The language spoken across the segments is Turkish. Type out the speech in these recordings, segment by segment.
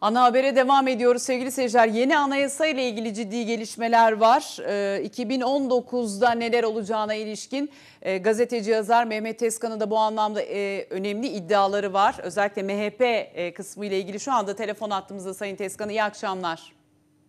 Ana habere devam ediyoruz sevgili seyirciler. Yeni anayasa ile ilgili ciddi gelişmeler var. 2019'da ee, neler olacağına ilişkin e, gazeteci yazar Mehmet Tezkan'ın da bu anlamda e, önemli iddiaları var. Özellikle MHP e, kısmı ile ilgili şu anda telefon attığımızda Sayın Tezkan iyi akşamlar.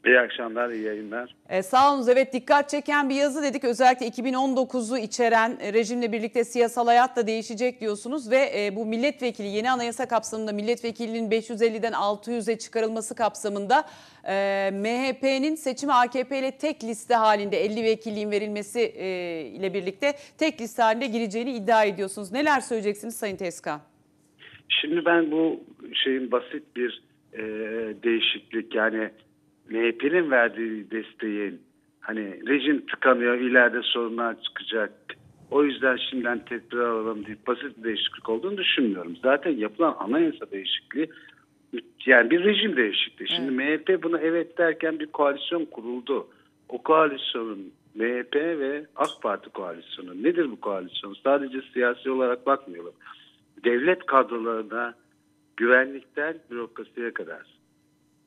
İyi akşamlar, iyi yayınlar. E, sağ olun. Evet dikkat çeken bir yazı dedik. Özellikle 2019'u içeren e, rejimle birlikte siyasal hayat da değişecek diyorsunuz ve e, bu milletvekili yeni anayasa kapsamında milletvekilinin 550'den 600'e çıkarılması kapsamında e, MHP'nin seçime AKP ile tek liste halinde 50 vekilliğin verilmesi e, ile birlikte tek liste halinde gireceğini iddia ediyorsunuz. Neler söyleyeceksiniz Sayın Tezkan? Şimdi ben bu şeyin basit bir e, değişiklik yani MHP'nin verdiği desteğin hani rejim tıkanıyor ileride sorunlar çıkacak o yüzden şimdiden tedbir alalım diye basit bir değişiklik olduğunu düşünmüyorum. Zaten yapılan anayasa değişikliği yani bir rejim değişikliği. Şimdi evet. MHP buna evet derken bir koalisyon kuruldu. O koalisyonun MHP ve AK Parti koalisyonu. Nedir bu koalisyon? Sadece siyasi olarak bakmayalım. Devlet kadrolarına güvenlikten bürokrasiye kadar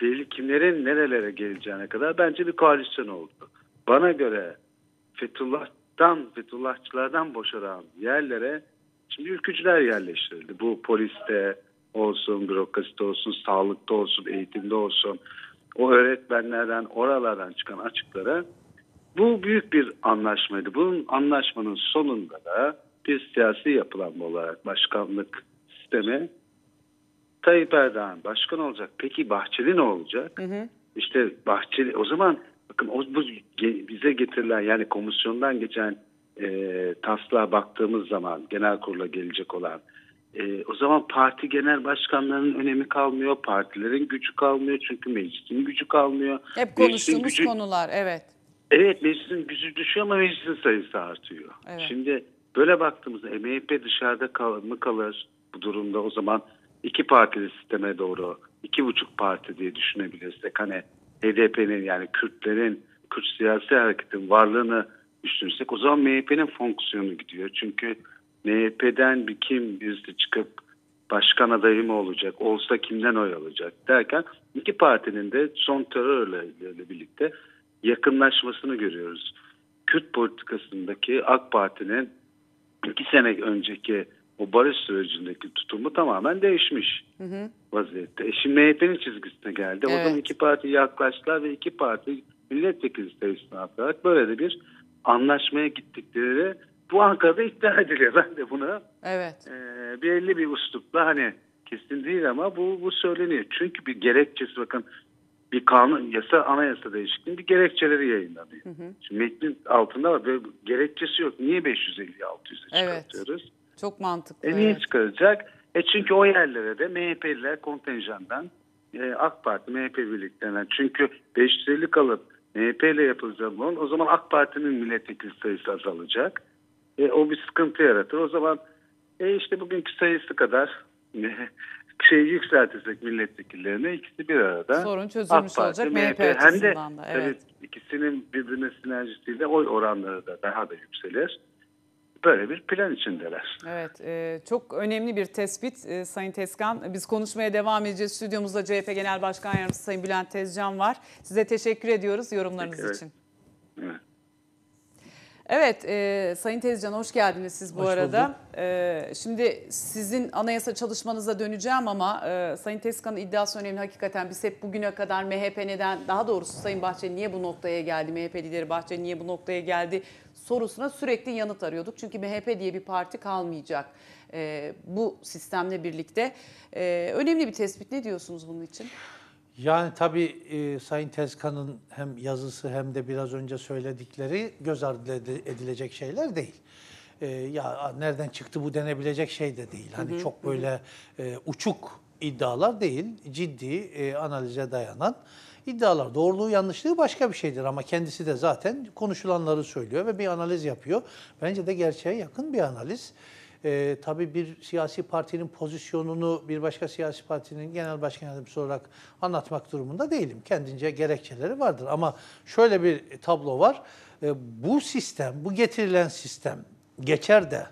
belli kimlerin nerelere geleceğine kadar bence bir koalisyon oldu. Bana göre Fethullah'tan, Fethullahçılardan boşaran yerlere şimdi ülkücüler yerleştirildi. Bu poliste olsun, bürokraside olsun, sağlıkta olsun, eğitimde olsun. O öğretmenlerden, oralardan çıkan açıklara bu büyük bir anlaşmaydı. Bunun anlaşmanın sonunda da bir siyasi yapılanma olarak başkanlık sistemi Tayyip Erdoğan başkan olacak. Peki Bahçeli ne olacak? Hı hı. İşte Bahçeli o zaman bakın o, bu bize getirilen yani komisyondan geçen e, taslağa baktığımız zaman genel kurula gelecek olan e, o zaman parti genel başkanlarının önemi kalmıyor. Partilerin gücü kalmıyor. Çünkü meclisin gücü kalmıyor. Hep konuştuğumuz gücü, konular evet. Evet meclisin gücü düşüyor ama meclisin sayısı artıyor. Evet. Şimdi böyle baktığımızda MHP dışarıda kal mı kalır bu durumda o zaman iki partili sisteme doğru iki buçuk parti diye düşünebilirsek hani HDP'nin yani Kürtlerin Kürt siyasi hareketin varlığını düşünürsek o zaman MHP'nin fonksiyonu gidiyor. Çünkü MHP'den bir kim birisi çıkıp başkan adayı mı olacak, olsa kimden oy alacak derken iki partinin de son terörle birlikte yakınlaşmasını görüyoruz. Kürt politikasındaki AK Parti'nin iki sene önceki o barış sürecindeki tutumu tamamen değişmiş hı hı. vaziyette. E şimdi MHP'nin çizgisine geldi. Evet. O zaman iki parti yaklaştılar ve iki parti milletvekili sayısını artarak böyle de bir anlaşmaya gittikleri bu Ankara'da iddia ediliyor. Ben de buna evet. e, belli bir uslupla hani kesin değil ama bu, bu söyleniyor. Çünkü bir gerekçesi bakın bir kanun, yasa, anayasa değişikliğinin bir gerekçeleri yayınlanıyor. Hı hı. Şimdi metnin altında var. Böyle gerekçesi yok. Niye 550 600'e evet. çıkartıyoruz? Çok mantıklı. En iyi çıkaracak. E çünkü o yerlere de MHP'liler kontenjandan e, AK Parti MHP birliklerinden. Çünkü 550 alıp MHP ile yapılacak olan o zaman AK Parti'nin milletvekili sayısı azalacak. E, o bir sıkıntı yaratır. O zaman e, işte bugünkü sayısı kadar şeyi yükseltirsek milletvekillerini ikisi bir arada. Sorun çözülmüş Parti, olacak MHP, MHP hem de, da. Evet. Tabii, ikisinin birbirine sinerjisiyle oy oranları da daha da yükselir böyle bir plan içindeler. Evet, e, çok önemli bir tespit e, Sayın Tezcan. Biz konuşmaya devam edeceğiz. Stüdyomuzda CHP Genel Başkan Yardımcısı Sayın Bülent Tezcan var. Size teşekkür ediyoruz yorumlarınız evet. için. Evet. Evet, e, Sayın Tezcan hoş geldiniz siz bu hoş arada. E, şimdi sizin anayasa çalışmanıza döneceğim ama e, Sayın Tezcan'ın iddiası önemli hakikaten. Biz hep bugüne kadar MHP neden, daha doğrusu Sayın Bahçeli niye bu noktaya geldi, MHP lideri Bahçeli niye bu noktaya geldi sorusuna sürekli yanıt arıyorduk. Çünkü MHP diye bir parti kalmayacak e, bu sistemle birlikte. E, önemli bir tespit. Ne diyorsunuz bunun için? Yani tabii e, Sayın Tezkan'ın hem yazısı hem de biraz önce söyledikleri göz ardı edilecek şeyler değil. E, ya nereden çıktı bu denebilecek şey de değil. Hani hı hı, çok böyle hı. e, uçuk iddialar değil, ciddi e, analize dayanan İddialar doğruluğu yanlışlığı başka bir şeydir ama kendisi de zaten konuşulanları söylüyor ve bir analiz yapıyor. Bence de gerçeğe yakın bir analiz. Ee, tabii bir siyasi partinin pozisyonunu bir başka siyasi partinin genel başkan yardımcısı olarak anlatmak durumunda değilim. Kendince gerekçeleri vardır ama şöyle bir tablo var. Ee, bu sistem, bu getirilen sistem geçer de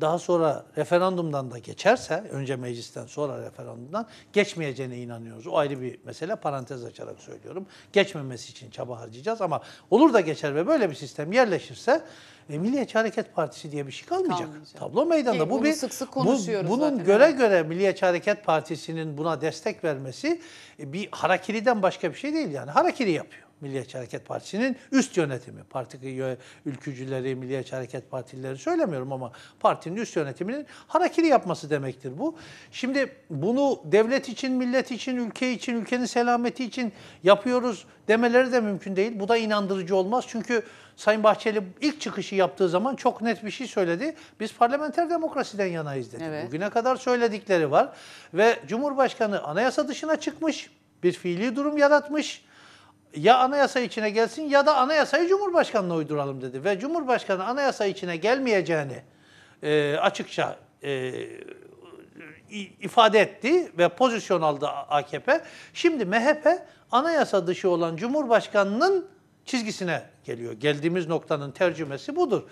daha sonra referandumdan da geçerse, önce meclisten sonra referandumdan geçmeyeceğine inanıyoruz. O ayrı bir mesele, parantez açarak söylüyorum. Geçmemesi için çaba harcayacağız ama olur da geçer ve böyle bir sistem yerleşirse e, Milliyetçi Hareket Partisi diye bir şey kalmayacak. kalmayacak. Tablo meydanda. E, bu bir sık sık bu, bunun zaten, göre evet. göre Milliyetçi Hareket Partisi'nin buna destek vermesi e, bir harakiriden başka bir şey değil yani. Harakiri yapıyor. Milliyetçi Hareket Partisi'nin üst yönetimi. Parti ülkücüleri, Milliyetçi Hareket Partilileri söylemiyorum ama partinin üst yönetiminin harekiri yapması demektir bu. Şimdi bunu devlet için, millet için, ülke için, ülkenin selameti için yapıyoruz demeleri de mümkün değil. Bu da inandırıcı olmaz. Çünkü Sayın Bahçeli ilk çıkışı yaptığı zaman çok net bir şey söyledi. Biz parlamenter demokrasiden yanayız dedi. Evet. Bugüne kadar söyledikleri var. Ve Cumhurbaşkanı anayasa dışına çıkmış, bir fiili durum yaratmış ya anayasa içine gelsin ya da anayasayı Cumhurbaşkanı'na uyduralım dedi. Ve Cumhurbaşkanı anayasa içine gelmeyeceğini e, açıkça e, ifade etti ve pozisyon aldı AKP. Şimdi MHP anayasa dışı olan Cumhurbaşkanı'nın çizgisine geliyor. Geldiğimiz noktanın tercümesi budur.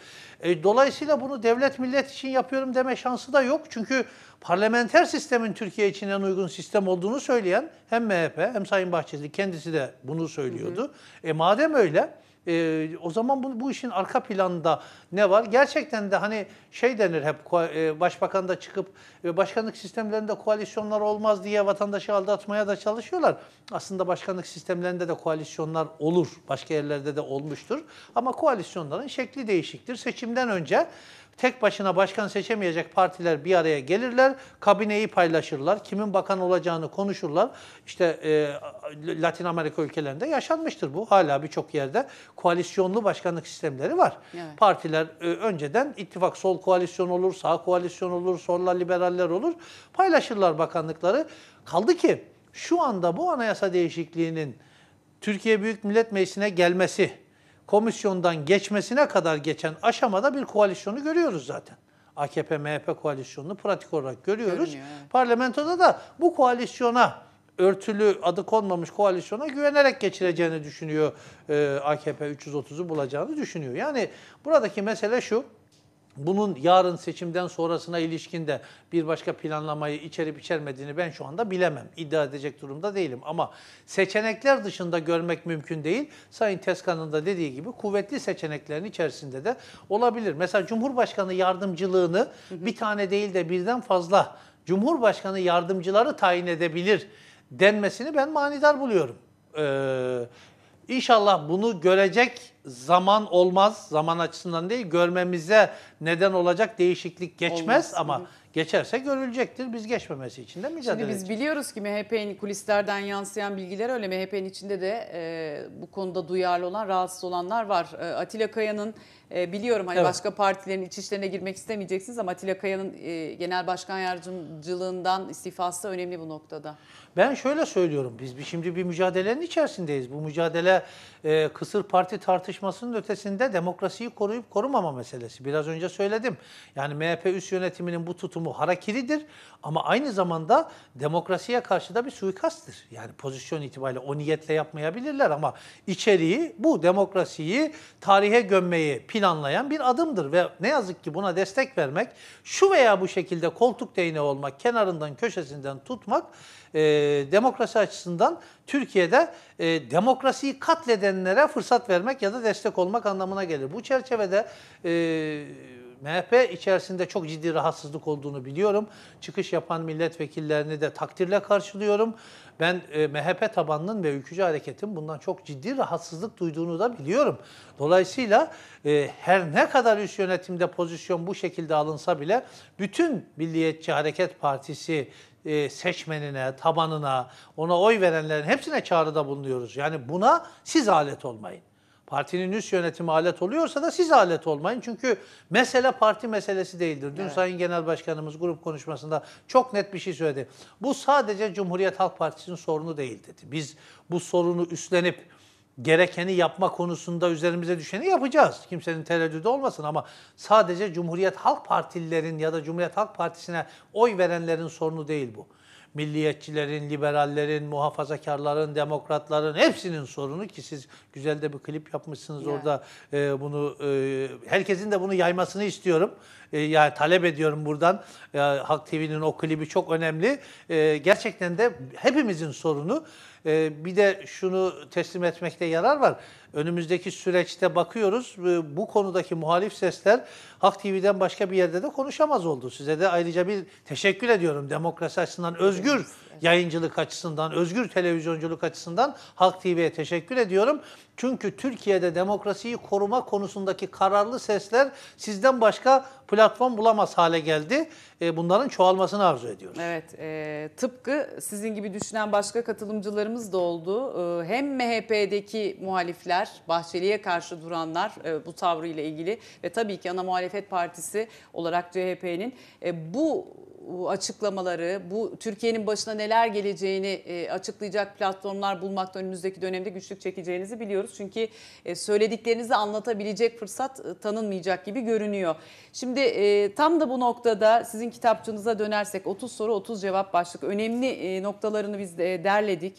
E, dolayısıyla bunu devlet millet için yapıyorum deme şansı da yok. Çünkü parlamenter sistemin Türkiye için en uygun sistem olduğunu söyleyen hem MHP hem Sayın Bahçeli kendisi de bunu söylüyordu. Hı hı. E madem öyle e, o zaman bu, bu işin arka planda ne var? Gerçekten de hani şey denir hep e, başbakan da çıkıp e, başkanlık sistemlerinde koalisyonlar olmaz diye vatandaşı aldatmaya da çalışıyorlar. Aslında başkanlık sistemlerinde de koalisyonlar olur. Başka yerlerde de olmuştur. Ama koalisyonların şekli değişiktir. Seçimden önce Tek başına başkan seçemeyecek partiler bir araya gelirler, kabineyi paylaşırlar, kimin bakan olacağını konuşurlar. İşte e, Latin Amerika ülkelerinde yaşanmıştır bu. Hala birçok yerde koalisyonlu başkanlık sistemleri var. Evet. Partiler e, önceden ittifak sol koalisyon olur, sağ koalisyon olur, solla liberaller olur. Paylaşırlar bakanlıkları. Kaldı ki şu anda bu anayasa değişikliğinin Türkiye Büyük Millet Meclisi'ne gelmesi, komisyondan geçmesine kadar geçen aşamada bir koalisyonu görüyoruz zaten. AKP-MHP koalisyonunu pratik olarak görüyoruz. Görünüyor, evet. Parlamentoda da bu koalisyona örtülü adı konmamış koalisyona güvenerek geçireceğini düşünüyor. Ee, AKP 330'u bulacağını düşünüyor. Yani buradaki mesele şu. Bunun yarın seçimden sonrasına ilişkin de bir başka planlamayı içerip içermediğini ben şu anda bilemem. İddia edecek durumda değilim ama seçenekler dışında görmek mümkün değil. Sayın Tezkan'ın da dediği gibi kuvvetli seçeneklerin içerisinde de olabilir. Mesela Cumhurbaşkanı yardımcılığını bir tane değil de birden fazla Cumhurbaşkanı yardımcıları tayin edebilir denmesini ben manidar buluyorum. Ee, inşallah bunu görecek zaman olmaz. Zaman açısından değil, görmemize neden olacak değişiklik geçmez olmaz. ama Hı. geçerse görülecektir. Biz geçmemesi için de mücadele Şimdi biz edeceğiz. biliyoruz ki MHP'nin kulislerden yansıyan bilgiler öyle. MHP'nin içinde de e, bu konuda duyarlı olan, rahatsız olanlar var. E, Atilla Kaya'nın e, biliyorum hani evet. başka partilerin iç işlerine girmek istemeyeceksiniz ama Atilla Kaya'nın e, genel başkan yardımcılığından istifası önemli bu noktada. Ben şöyle söylüyorum. Biz şimdi bir mücadelenin içerisindeyiz. Bu mücadele e, kısır parti tartışması tartışmasının ötesinde demokrasiyi koruyup korumama meselesi. Biraz önce söyledim. Yani MHP üst yönetiminin bu tutumu harakiridir ama aynı zamanda demokrasiye karşı da bir suikasttır. Yani pozisyon itibariyle o niyetle yapmayabilirler ama içeriği bu demokrasiyi tarihe gömmeyi planlayan bir adımdır ve ne yazık ki buna destek vermek şu veya bu şekilde koltuk değneği olmak, kenarından köşesinden tutmak e, demokrasi açısından Türkiye'de e, demokrasiyi katledenlere fırsat vermek ya da destek olmak anlamına gelir. Bu çerçevede e, MHP içerisinde çok ciddi rahatsızlık olduğunu biliyorum. Çıkış yapan milletvekillerini de takdirle karşılıyorum. Ben e, MHP tabanının ve ülkücü hareketin bundan çok ciddi rahatsızlık duyduğunu da biliyorum. Dolayısıyla e, her ne kadar üst yönetimde pozisyon bu şekilde alınsa bile bütün Milliyetçi Hareket Partisi e, seçmenine, tabanına, ona oy verenlerin hepsine çağrıda bulunuyoruz. Yani buna siz alet olmayın. Partinin üst yönetimi alet oluyorsa da siz alet olmayın. Çünkü mesele parti meselesi değildir. Dün evet. Sayın Genel Başkanımız grup konuşmasında çok net bir şey söyledi. Bu sadece Cumhuriyet Halk Partisi'nin sorunu değil dedi. Biz bu sorunu üstlenip gerekeni yapma konusunda üzerimize düşeni yapacağız. Kimsenin tereddüdü olmasın ama sadece Cumhuriyet Halk Partililerin ya da Cumhuriyet Halk Partisi'ne oy verenlerin sorunu değil bu. Milliyetçilerin, liberallerin, muhafazakarların, demokratların hepsinin sorunu ki siz güzel de bir klip yapmışsınız yeah. orada e, bunu e, herkesin de bunu yaymasını istiyorum. E, yani talep ediyorum buradan. E, Halk TV'nin o klibi çok önemli. E, gerçekten de hepimizin sorunu. E, bir de şunu teslim etmekte yarar var. Önümüzdeki süreçte bakıyoruz. E, bu konudaki muhalif sesler Halk TV'den başka bir yerde de konuşamaz oldu. Size de ayrıca bir teşekkür ediyorum. Demokrasi açısından özgür yayıncılık açısından, özgür televizyonculuk açısından Halk TV'ye teşekkür ediyorum. Çünkü Türkiye'de demokrasiyi koruma konusundaki kararlı sesler sizden başka platform bulamaz hale geldi. E, bunların çoğalmasını arzu ediyoruz. Evet, e, tıpkı sizin gibi düşünen başka katılımcılarımız da oldu. E, hem MHP'deki muhalifler, Bahçeli'ye karşı duranlar e, bu tavrıyla ilgili ve tabii ki ana muhalefet partisi olarak CHP'nin e, bu açıklamaları, bu Türkiye'nin başına neler geleceğini e, açıklayacak platformlar bulmakta önümüzdeki dönemde güçlük çekeceğinizi biliyoruz. Çünkü e, söylediklerinizi anlatabilecek fırsat e, tanınmayacak gibi görünüyor. Şimdi tam da bu noktada sizin kitapçınıza dönersek 30 soru 30 cevap başlık önemli noktalarını biz de, derledik.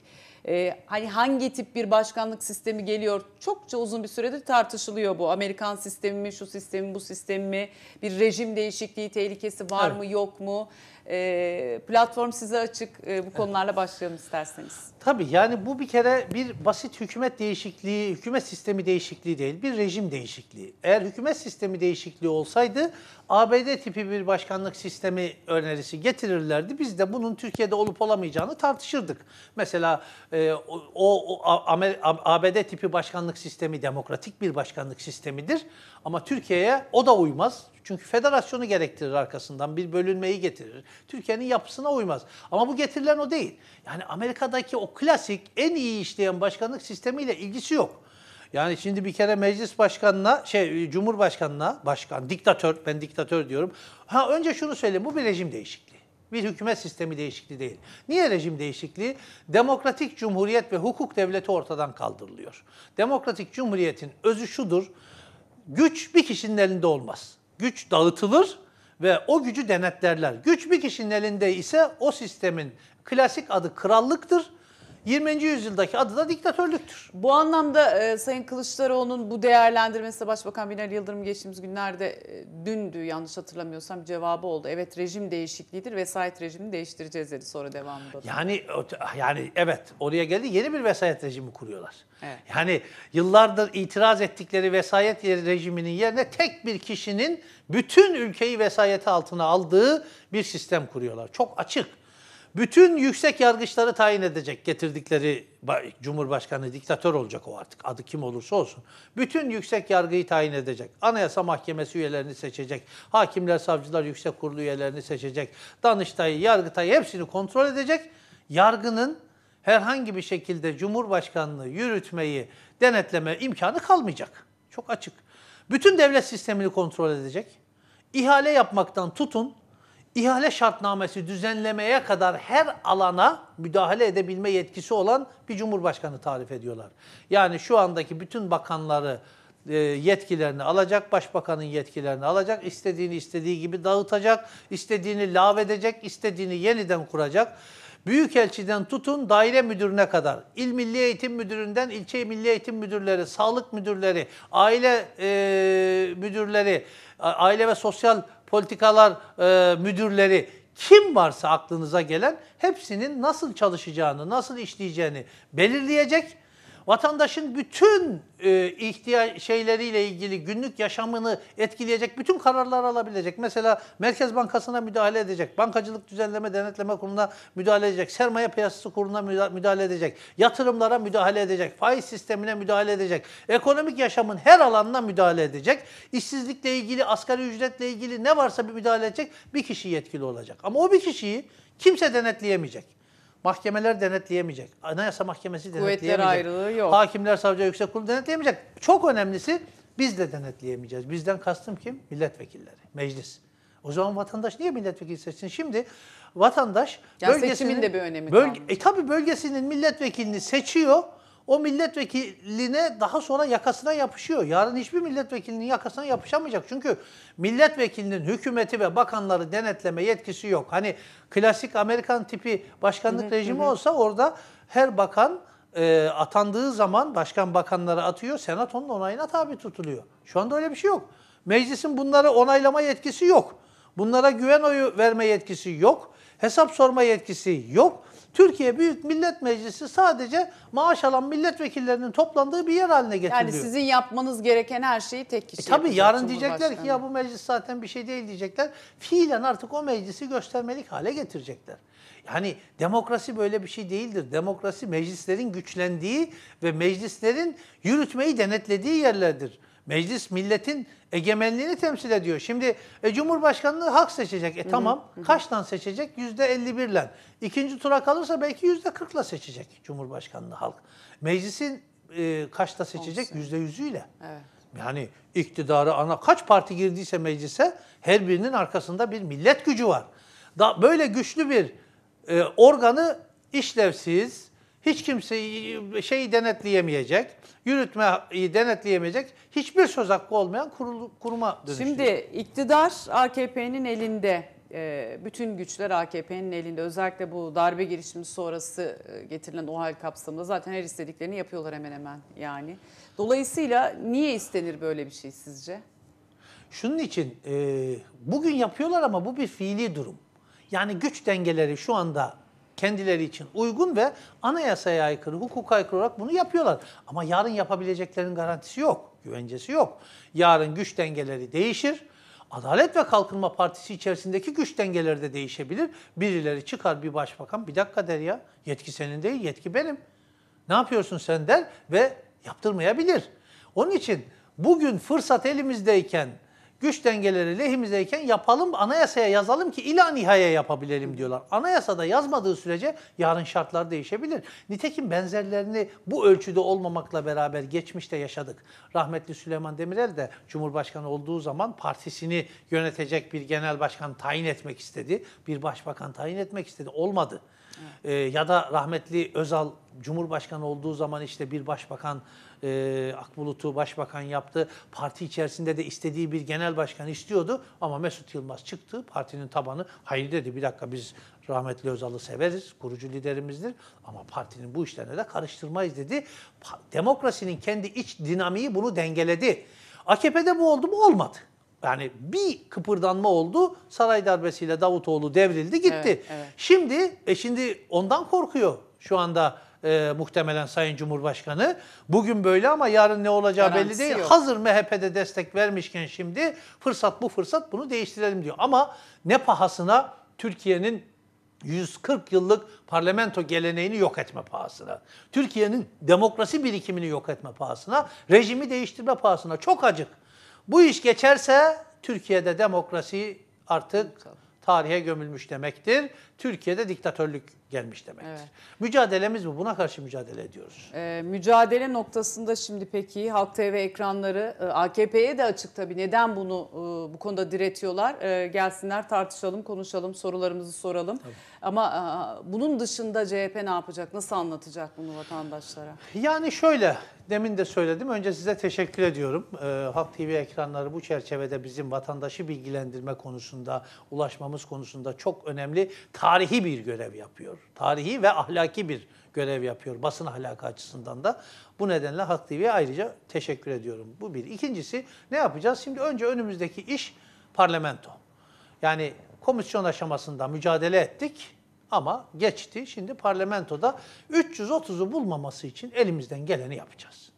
E, hani hangi tip bir başkanlık sistemi geliyor? Çokça uzun bir süredir tartışılıyor bu. Amerikan sistemi mi, şu sistemi, bu sistemi mi? Bir rejim değişikliği tehlikesi var evet. mı, yok mu? E, platform size açık. E, bu konularla evet. başlayalım isterseniz. Tabii yani bu bir kere bir basit hükümet değişikliği, hükümet sistemi değişikliği değil, bir rejim değişikliği. Eğer hükümet sistemi değişikliği olsaydı ABD tipi bir başkanlık sistemi önerisi getirirlerdi. Biz de bunun Türkiye'de olup olamayacağını tartışırdık. Mesela e, o, o Amer, ABD tipi başkanlık sistemi demokratik bir başkanlık sistemidir. Ama Türkiye'ye o da uymaz. Çünkü federasyonu gerektirir arkasından bir bölünmeyi getirir. Türkiye'nin yapısına uymaz. Ama bu getirilen o değil. Yani Amerika'daki o klasik en iyi işleyen başkanlık sistemiyle ilgisi yok. Yani şimdi bir kere meclis başkanına, şey cumhurbaşkanına, başkan, diktatör, ben diktatör diyorum. Ha önce şunu söyleyeyim, bu bir rejim değişikliği. Bir hükümet sistemi değişikliği değil. Niye rejim değişikliği? Demokratik cumhuriyet ve hukuk devleti ortadan kaldırılıyor. Demokratik cumhuriyetin özü şudur, güç bir kişinin elinde olmaz. Güç dağıtılır ve o gücü denetlerler. Güç bir kişinin elinde ise o sistemin klasik adı krallıktır 20. yüzyıldaki adı da diktatörlüktür. Bu anlamda e, Sayın Kılıçdaroğlu'nun bu değerlendirmesi Başbakan Binali Yıldırım geçtiğimiz günlerde e, dündü yanlış hatırlamıyorsam cevabı oldu. Evet rejim değişikliğidir vesayet rejimini değiştireceğiz dedi sonra devamında. Yani yani evet oraya geldi yeni bir vesayet rejimi kuruyorlar. Evet. Yani yıllardır itiraz ettikleri vesayet rejiminin yerine tek bir kişinin bütün ülkeyi vesayeti altına aldığı bir sistem kuruyorlar. Çok açık bütün yüksek yargıçları tayin edecek getirdikleri Cumhurbaşkanı diktatör olacak o artık adı kim olursa olsun. Bütün yüksek yargıyı tayin edecek. Anayasa Mahkemesi üyelerini seçecek. Hakimler, savcılar, yüksek kurulu üyelerini seçecek. Danıştay'ı, Yargıtay'ı hepsini kontrol edecek. Yargının herhangi bir şekilde Cumhurbaşkanlığı yürütmeyi denetleme imkanı kalmayacak. Çok açık. Bütün devlet sistemini kontrol edecek. İhale yapmaktan tutun, ihale şartnamesi düzenlemeye kadar her alana müdahale edebilme yetkisi olan bir cumhurbaşkanı tarif ediyorlar. Yani şu andaki bütün bakanları e, yetkilerini alacak, başbakanın yetkilerini alacak, istediğini istediği gibi dağıtacak, istediğini lağvedecek, istediğini yeniden kuracak. Büyükelçiden tutun daire müdürüne kadar, il milli eğitim müdüründen ilçe milli eğitim müdürleri, sağlık müdürleri, aile e, müdürleri, aile ve sosyal politikalar e, müdürleri kim varsa aklınıza gelen hepsinin nasıl çalışacağını, nasıl işleyeceğini belirleyecek vatandaşın bütün e, ihtiyaç şeyleriyle ilgili günlük yaşamını etkileyecek bütün kararlar alabilecek. Mesela Merkez Bankası'na müdahale edecek, Bankacılık Düzenleme Denetleme Kurulu'na müdahale edecek, Sermaye Piyasası Kurulu'na müdahale edecek, yatırımlara müdahale edecek, faiz sistemine müdahale edecek, ekonomik yaşamın her alanına müdahale edecek, işsizlikle ilgili, asgari ücretle ilgili ne varsa bir müdahale edecek bir kişi yetkili olacak. Ama o bir kişiyi kimse denetleyemeyecek. Mahkemeler denetleyemeyecek. Anayasa Mahkemesi Kuvvetler denetleyemeyecek. ayrılığı yok. Hakimler, savcılar, yüksek kurul denetleyemeyecek. Çok önemlisi biz de denetleyemeyeceğiz. Bizden kastım kim? Milletvekilleri, meclis. O zaman vatandaş niye milletvekili seçsin? Şimdi vatandaş ya bölgesinin de bir önemi bölge, kalmıyor. E tabii bölgesinin milletvekilini seçiyor o milletvekiline daha sonra yakasına yapışıyor. Yarın hiçbir milletvekilinin yakasına yapışamayacak. Çünkü milletvekilinin hükümeti ve bakanları denetleme yetkisi yok. Hani klasik Amerikan tipi başkanlık hı rejimi hı. olsa orada her bakan e, atandığı zaman başkan bakanları atıyor, senatonun onayına tabi tutuluyor. Şu anda öyle bir şey yok. Meclisin bunları onaylama yetkisi yok. Bunlara güven oyu verme yetkisi yok. Hesap sorma yetkisi yok. Türkiye Büyük Millet Meclisi sadece maaş alan milletvekillerinin toplandığı bir yer haline getiriliyor. Yani sizin yapmanız gereken her şeyi tek kişi e Tabii yarın diyecekler ki ya bu meclis zaten bir şey değil diyecekler. Fiilen artık o meclisi göstermelik hale getirecekler. Yani demokrasi böyle bir şey değildir. Demokrasi meclislerin güçlendiği ve meclislerin yürütmeyi denetlediği yerlerdir. Meclis milletin egemenliğini temsil ediyor. Şimdi e, Cumhurbaşkanlığı halk seçecek. E tamam. Kaçtan seçecek? Yüzde ile. İkinci tura kalırsa belki yüzde 40'la seçecek Cumhurbaşkanlığı halk. Meclisin e, kaçta seçecek? Yüzde yüzüyle. Evet. Yani iktidarı ana kaç parti girdiyse meclise her birinin arkasında bir millet gücü var. Da, böyle güçlü bir e, organı işlevsiz, hiç kimse e, şeyi denetleyemeyecek, yürütmeyi e, denetleyemeyecek hiçbir söz hakkı olmayan kurul, kuruma dönüşecek. Şimdi iktidar AKP'nin elinde, e, bütün güçler AKP'nin elinde. Özellikle bu darbe girişimi sonrası getirilen o hal kapsamında zaten her istediklerini yapıyorlar hemen hemen yani. Dolayısıyla niye istenir böyle bir şey sizce? Şunun için bugün yapıyorlar ama bu bir fiili durum. Yani güç dengeleri şu anda kendileri için uygun ve anayasaya aykırı, hukuka aykırı olarak bunu yapıyorlar. Ama yarın yapabileceklerin garantisi yok, güvencesi yok. Yarın güç dengeleri değişir. Adalet ve Kalkınma Partisi içerisindeki güç dengeleri de değişebilir. Birileri çıkar bir başbakan, bir dakika der ya, yetki senin değil, yetki benim. Ne yapıyorsun sen der ve yaptırmayabilir. Onun için bugün fırsat elimizdeyken güç dengeleri lehimizdeyken yapalım, anayasaya yazalım ki ila nihaya yapabilelim diyorlar. Anayasada yazmadığı sürece yarın şartlar değişebilir. Nitekim benzerlerini bu ölçüde olmamakla beraber geçmişte yaşadık. Rahmetli Süleyman Demirel de Cumhurbaşkanı olduğu zaman partisini yönetecek bir genel başkan tayin etmek istedi. Bir başbakan tayin etmek istedi. Olmadı. Evet. Ee, ya da rahmetli Özal Cumhurbaşkanı olduğu zaman işte bir başbakan e, Akbulut'u başbakan yaptı. Parti içerisinde de istediği bir genel başkan istiyordu ama Mesut Yılmaz çıktı. Partinin tabanı hayır dedi bir dakika biz rahmetli Özal'ı severiz, kurucu liderimizdir ama partinin bu işlerine de karıştırmayız dedi. Demokrasinin kendi iç dinamiği bunu dengeledi. AKP'de bu oldu mu? Olmadı. Yani bir kıpırdanma oldu. Saray darbesiyle Davutoğlu devrildi gitti. Evet, evet. Şimdi e şimdi ondan korkuyor şu anda e, muhtemelen Sayın Cumhurbaşkanı. Bugün böyle ama yarın ne olacağı Garantisi belli değil. Yok. Hazır MHP'de destek vermişken şimdi fırsat bu fırsat bunu değiştirelim diyor. Ama ne pahasına Türkiye'nin 140 yıllık parlamento geleneğini yok etme pahasına, Türkiye'nin demokrasi birikimini yok etme pahasına, rejimi değiştirme pahasına çok acık. Bu iş geçerse Türkiye'de demokrasi artık tarihe gömülmüş demektir. Türkiye'de diktatörlük gelmiş demektir. Evet. Mücadelemiz bu. Buna karşı mücadele ediyoruz. Ee, mücadele noktasında şimdi peki Halk TV ekranları e, AKP'ye de açık tabii. Neden bunu e, bu konuda diretiyorlar? Ee, gelsinler tartışalım, konuşalım, sorularımızı soralım. Tabii. Ama e, bunun dışında CHP ne yapacak? Nasıl anlatacak bunu vatandaşlara? Yani şöyle demin de söyledim. Önce size teşekkür ediyorum. Ee, Halk TV ekranları bu çerçevede bizim vatandaşı bilgilendirme konusunda, ulaşmamız konusunda çok önemli tarihi bir görev yapıyor. Tarihi ve ahlaki bir görev yapıyor basın ahlakı açısından da. Bu nedenle Halk TV'ye ayrıca teşekkür ediyorum. Bu bir. İkincisi ne yapacağız? Şimdi önce önümüzdeki iş parlamento. Yani komisyon aşamasında mücadele ettik ama geçti. Şimdi parlamentoda 330'u bulmaması için elimizden geleni yapacağız.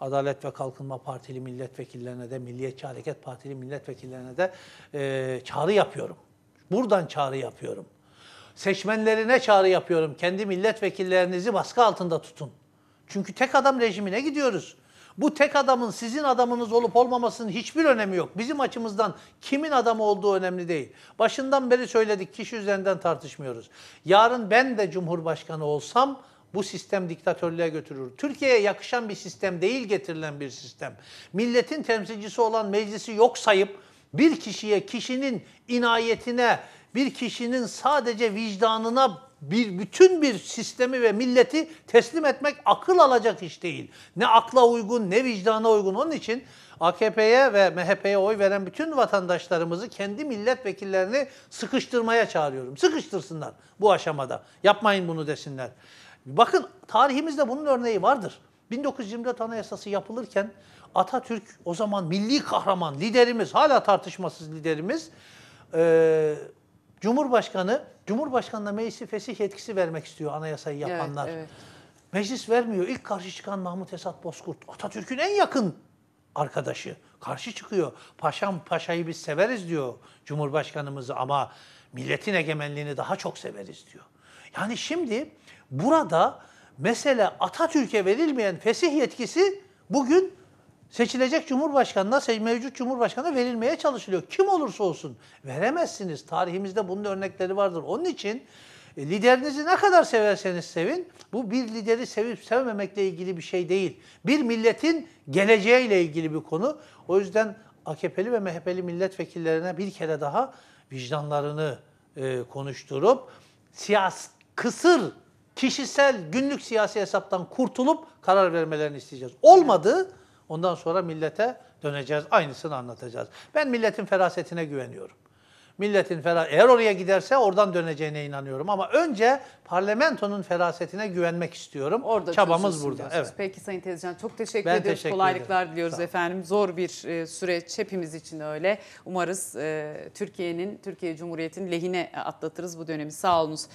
Adalet ve Kalkınma Partili milletvekillerine de, Milliyetçi Hareket Partili milletvekillerine de e, çağrı yapıyorum. Buradan çağrı yapıyorum. Seçmenlerine çağrı yapıyorum. Kendi milletvekillerinizi baskı altında tutun. Çünkü tek adam rejimine gidiyoruz. Bu tek adamın sizin adamınız olup olmamasının hiçbir önemi yok. Bizim açımızdan kimin adamı olduğu önemli değil. Başından beri söyledik kişi üzerinden tartışmıyoruz. Yarın ben de Cumhurbaşkanı olsam bu sistem diktatörlüğe götürür. Türkiye'ye yakışan bir sistem değil getirilen bir sistem. Milletin temsilcisi olan meclisi yok sayıp bir kişiye, kişinin inayetine, bir kişinin sadece vicdanına bir bütün bir sistemi ve milleti teslim etmek akıl alacak iş değil. Ne akla uygun ne vicdana uygun. Onun için AKP'ye ve MHP'ye oy veren bütün vatandaşlarımızı kendi milletvekillerini sıkıştırmaya çağırıyorum. Sıkıştırsınlar bu aşamada. Yapmayın bunu desinler. Bakın tarihimizde bunun örneği vardır. 1924 Anayasası yapılırken Atatürk o zaman milli kahraman liderimiz hala tartışmasız liderimiz e, Cumhurbaşkanı, Cumhurbaşkanı'na meclisi fesih yetkisi vermek istiyor anayasayı yapanlar. Evet, evet. Meclis vermiyor. İlk karşı çıkan Mahmut Esat Bozkurt. Atatürk'ün en yakın arkadaşı. Karşı çıkıyor. Paşam paşayı biz severiz diyor Cumhurbaşkanımızı ama milletin egemenliğini daha çok severiz diyor. Yani şimdi burada mesele Atatürk'e verilmeyen fesih yetkisi bugün seçilecek cumhurbaşkanına, şey, mevcut cumhurbaşkanına verilmeye çalışılıyor. Kim olursa olsun veremezsiniz. Tarihimizde bunun örnekleri vardır. Onun için e, liderinizi ne kadar severseniz sevin, bu bir lideri sevip sevmemekle ilgili bir şey değil. Bir milletin geleceğiyle ilgili bir konu. O yüzden AKP'li ve MHP'li milletvekillerine bir kere daha vicdanlarını e, konuşturup siyas kısır kişisel günlük siyasi hesaptan kurtulup karar vermelerini isteyeceğiz. Olmadı Ondan sonra millete döneceğiz. Aynısını anlatacağız. Ben milletin ferasetine güveniyorum. Milletin feraset, eğer oraya giderse oradan döneceğine inanıyorum. Ama önce parlamentonun ferasetine güvenmek istiyorum. Orada Çabamız burada. Diyorsunuz. Evet. Peki Sayın Tezcan çok teşekkür ben ediyoruz. Teşekkür Kolaylıklar ederim. diliyoruz Sağ efendim. Zor bir e, süreç hepimiz için öyle. Umarız e, Türkiye'nin, Türkiye Cumhuriyeti'nin lehine atlatırız bu dönemi. Sağ olunuz.